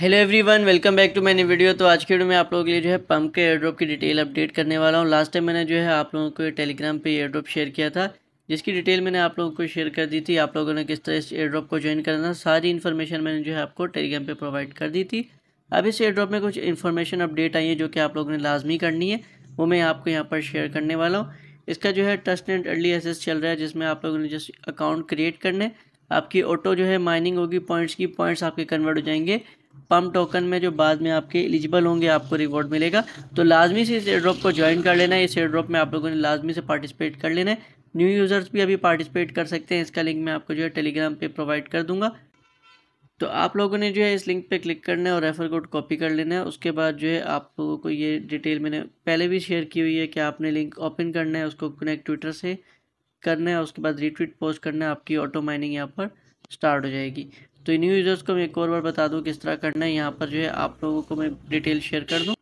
hello everyone welcome back to मैंने video तो आज के वीडियो में आप लोगों के लिए जो है पम्प के एयरड्रॉप की डिटेल अपडेट करने वाला हूँ लास्ट टाइम मैंने जो है आप लोगों को टेलीग्राम पे एयरड्रॉप शेयर किया था जिसकी डिटेल मैंने आप लोगों को शेयर कर दी थी आप लोगों ने किस तरह इस एयरड्रॉप को ज्वाइन करना था सारी इन्फॉर्मेशन मैंने जो है आपको टेलीग्राम पर प्रोवाइड कर दी थी अब इस एयरड्रॉप में कुछ इन्फॉर्मेशन अपडेट आई है जो कि आप लोगों ने लाजमी करनी है वो मैं आपको यहाँ पर शेयर करने वाला हूँ इसका जो है ट्रस्ट एंड अर्ली एसेस चल रहा है जिसमें आप लोगों ने जस्ट अकाउंट क्रिएट करने आपकी ऑटो जो है माइनिंग होगी पॉइंट्स की पॉइंट्स आपके कन्वर्ट हो जाएंगे पम्प टोकन में जो बाद में आपके एलिजिबल होंगे आपको रिवॉर्ड मिलेगा तो लाजमी से इस एड्रॉप को ज्वाइन कर लेना है इस एड्रॉप में आप लोगों ने लाजमी से पार्टिसिपेट कर लेना है न्यू यूज़र्स भी अभी पार्टिसिपेट कर सकते हैं इसका लिंक मैं आपको जो है टेलीग्राम पे प्रोवाइड कर दूँगा तो आप लोगों ने जो है इस लिंक पर क्लिक करना है और रेफ़र कोड कॉपी कर लेना है उसके बाद जो है आप लोगों को ये डिटेल मैंने पहले भी शेयर की हुई है कि आपने लिंक ओपन करना है उसको कनेक्ट ट्विटर से करना है उसके बाद रीट्वीट पोस्ट करना है आपकी ऑटो माइनिंग यहाँ पर स्टार्ट हो जाएगी तो न्यू यूज़र्स को मैं एक और बार बता दूँ किस तरह करना है यहाँ पर जो है आप लोगों को मैं डिटेल शेयर कर दूँ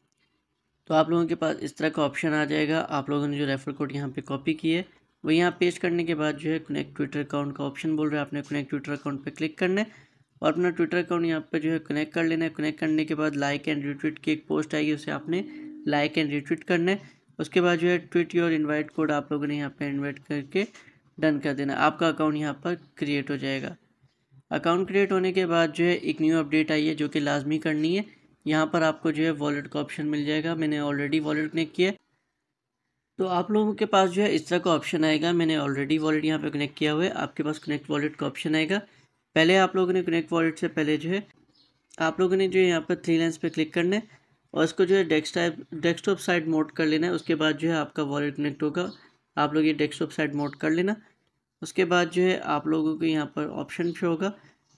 तो आप लोगों के पास इस तरह का ऑप्शन आ जाएगा आप लोगों ने जो रेफर कोड यहाँ पे कॉपी किए वो यहाँ पेस्ट करने के बाद जो है कनेक्ट ट्विटर अकाउंट का ऑप्शन बोल रहे हैं आपने कनेक्ट ट्विटर अकाउंट पे क्लिक करना है और अपना ट्विटर अकाउंट यहाँ पर जो है कनेक्ट कर लेना है कनेक्ट करने के बाद लाइक एंड रिट्वीट की एक पोस्ट आएगी उसे आपने लाइक एंड रिट्वीट करना है उसके बाद जो है ट्विट योर इन्वाइट कोड आप लोगों ने यहाँ पर इन्वाइट करके डन कर देना आपका अकाउंट यहाँ पर क्रिएट हो जाएगा अकाउंट क्रिएट होने के बाद जो है एक न्यू अपडेट आई है जो कि लाजमी करनी है यहाँ पर आपको जो है वॉलेट का ऑप्शन मिल जाएगा मैंने ऑलरेडी वॉलेट कनेक्ट किया तो आप लोगों के पास जो है इस तरह का ऑप्शन आएगा मैंने ऑलरेडी वॉलेट यहाँ पर कनेक्ट किया हुआ है आपके पास कनेक्ट वॉलेट का ऑप्शन आएगा पहले आप लोगों ने कनेक्ट वॉलेट से पहले जो है आप लोगों ने जो है यहाँ पर थ्री लाइन्स पर क्लिक करना है और इसको जो है डेस्कटाइप डेस्कटॉप साइड मोड कर लेना है उसके बाद जो है आपका वॉलेट कनेक्ट होगा आप लोग ये डेस्कटॉप साइड मोड कर लेना उसके बाद जो है आप लोगों को यहाँ पर ऑप्शन शो होगा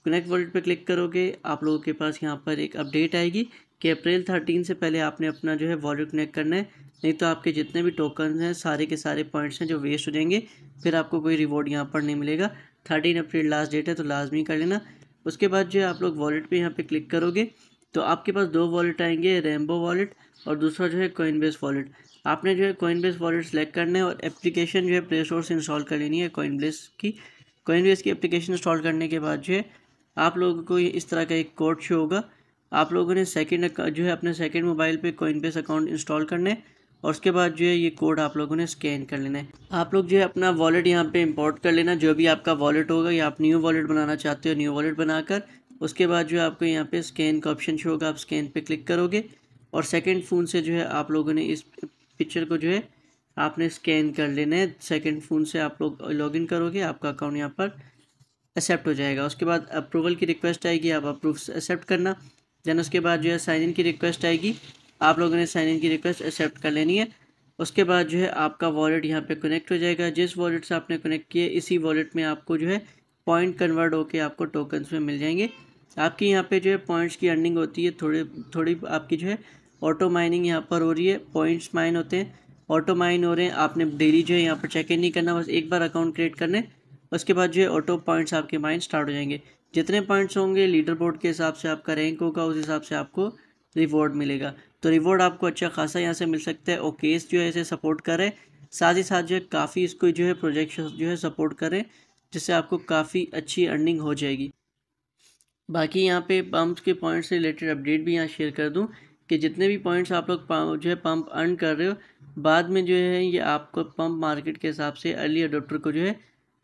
कनेक्ट वर्ल्ड पे क्लिक करोगे आप लोगों के पास यहाँ पर एक अपडेट आएगी कि अप्रैल थर्टीन से पहले आपने अपना जो है वॉलेट कनेक्ट करना है नहीं तो आपके जितने भी टोकन हैं सारे के सारे पॉइंट्स हैं जो वेस्ट हो जाएंगे फिर आपको कोई रिवॉर्ड यहाँ पर नहीं मिलेगा थर्टीन अप्रैल लास्ट डेट है तो लाजमी कर लेना उसके बाद जो है आप लोग वॉलेट पर यहाँ पर क्लिक करोगे तो आपके पास दो वॉलेट आएंगे रेमबो वॉलेट और दूसरा जो है कोइनबेस वॉलेट आपने जो है कोइनबेस वॉलेट सेलेक्ट करना है और एप्लीकेशन जो है प्ले स्टोर से इंस्टॉल कर लेनी है बेस की बेस की एप्लीकेशन इंस्टॉल करने के बाद जो है आप लोगों को इस तरह का एक कोड शो होगा आप लोगों ने सेकेंड जो है अपने सेकेंड मोबाइल पर बेस अकाउंट इंस्टॉल करना है और उसके बाद जो है ये कोड आप लोगों ने स्कैन कर लेना है आप लोग जो है अपना वॉलेट यहाँ पे इंपोर्ट कर लेना जो भी आपका वॉलेट होगा या आप न्यू वॉलेट बनाना चाहते हो न्यू वॉलेट बनाकर उसके बाद जो है आपको यहाँ पे स्कैन का ऑप्शन शो होगा आप स्कैन पे क्लिक करोगे और सेकंड फ़ोन से जो है आप लोगों ने इस पिक्चर को जो है आपने स्कैन कर लेना है सेकेंड फ़ोन से आप लोग लॉगिन करोगे आपका अकाउंट यहाँ पर एक्सेप्ट हो जाएगा उसके बाद अप्रूवल की रिक्वेस्ट आएगी आप अप्रूव एक्सेप्ट करना देन उसके बाद जो है साइन इन की रिक्वेस्ट आएगी आप लोगों ने साइन इन की रिक्वेस्ट एक्सेप्ट कर लेनी है उसके बाद जो है आपका वॉलेट यहाँ पे कनेक्ट हो जाएगा जिस वॉलेट से आपने कनेक्ट किया इसी वॉलेट में आपको जो है पॉइंट कन्वर्ट होकर आपको टोकन्स में मिल जाएंगे आपकी यहाँ पे जो है पॉइंट्स की अर्निंग होती है थोड़ी थोड़ी आपकी जो है ऑटो माइनिंग यहाँ पर हो रही है पॉइंट्स माइन होते हैं ऑटो माइन हो रहे हैं आपने डेली जो है यहाँ पर चेक इन नहीं करना बस एक बार अकाउंट क्रिएट करने उसके बाद जो है ऑटो पॉइंट्स आपके माइन स्टार्ट हो जाएंगे जितने पॉइंट्स होंगे लीडर बोर्ड के हिसाब से आपका रैंक होगा उस हिसाब से आपको रिवॉर्ड मिलेगा तो रिवॉर्ड आपको अच्छा खासा यहाँ से मिल सकता है और केस जो है इसे सपोर्ट करें साथ ही साथ जो है काफ़ी इसको जो है प्रोजेक्शन जो है सपोर्ट करें जिससे आपको काफ़ी अच्छी अर्निंग हो जाएगी बाकी यहाँ पे पंप्स के पॉइंट से रिलेटेड अपडेट भी यहाँ शेयर कर दूँ कि जितने भी पॉइंट्स आप लोग जो है पंप अर्न कर रहे हो बाद में जो है ये आपको पंप मार्केट के हिसाब से अर्ली अडोप्टर को जो है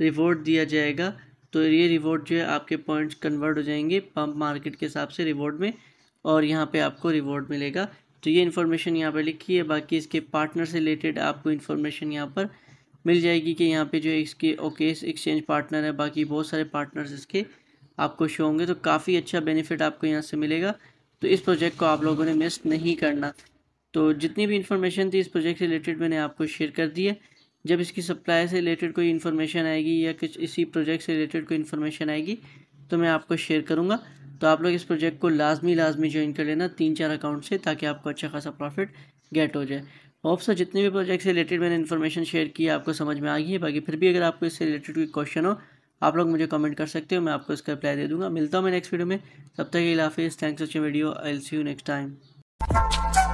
रिवॉर्ड दिया जाएगा तो ये रिवॉर्ड जो है आपके पॉइंट्स कन्वर्ट हो जाएंगे पंप मार्केट के हिसाब से रिवॉर्ड में और यहाँ पे आपको रिवॉर्ड मिलेगा तो ये इन्फॉर्मेशन यहाँ पर लिखी है बाकी इसके पार्टनर से रिलेटेड आपको इन्फॉर्मेशन यहाँ पर मिल जाएगी कि यहाँ पर जो है इसके ओकेस एक्सचेंज पार्टनर है बाकी बहुत सारे पार्टनर्स इसके आपको शो होंगे तो काफ़ी अच्छा बेनिफिट आपको यहाँ से मिलेगा तो इस प्रोजेक्ट को आप लोगों ने मिस नहीं करना तो जितनी भी इन्फॉर्मेशन थी इस प्रोजेक्ट से रिलेटेड मैंने आपको शेयर कर दी है जब इसकी सप्लाई से रिलेटेड कोई इन्फॉर्मेशन आएगी या कुछ इसी प्रोजेक्ट से रिलेटेड कोई इन्फॉर्मेशन आएगी तो मैं आपको शेयर करूँगा तो आप लोग इस प्रोजेक्ट को लाजमी लाजमी ज्वाइन कर लेना तीन चार अकाउंट से ताकि आपको अच्छा खासा प्रॉफिट गेट हो जाए ऑफ सर जितने भी प्रोजेक्ट से रिलेटेड मैंने इन्फॉर्मेशन शेयर की आपको समझ में आ गई है बाकी फिर भी अगर आपको इससे रिलेटेड कोई क्वेश्चन हो आप लोग मुझे कमेंट कर सकते हो मैं आपको इसका रिप्लाई दे दूंगा मिलता हूँ मैं नेक्स्ट वीडियो में तब तक के लिए हाफिज़ thanks watching video I'll see you next time